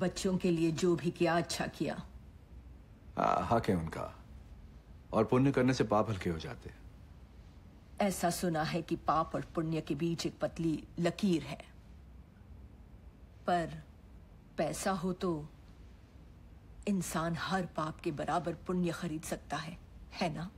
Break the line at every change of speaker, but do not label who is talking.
बच्चों के लिए जो भी किया अच्छा किया
आ, हाँ, हक है उनका और पुण्य करने से पाप हल्के हो जाते
ऐसा सुना है कि पाप और पुण्य के बीच एक पतली लकीर है पर पैसा हो तो इंसान हर पाप के बराबर पुण्य खरीद सकता है है ना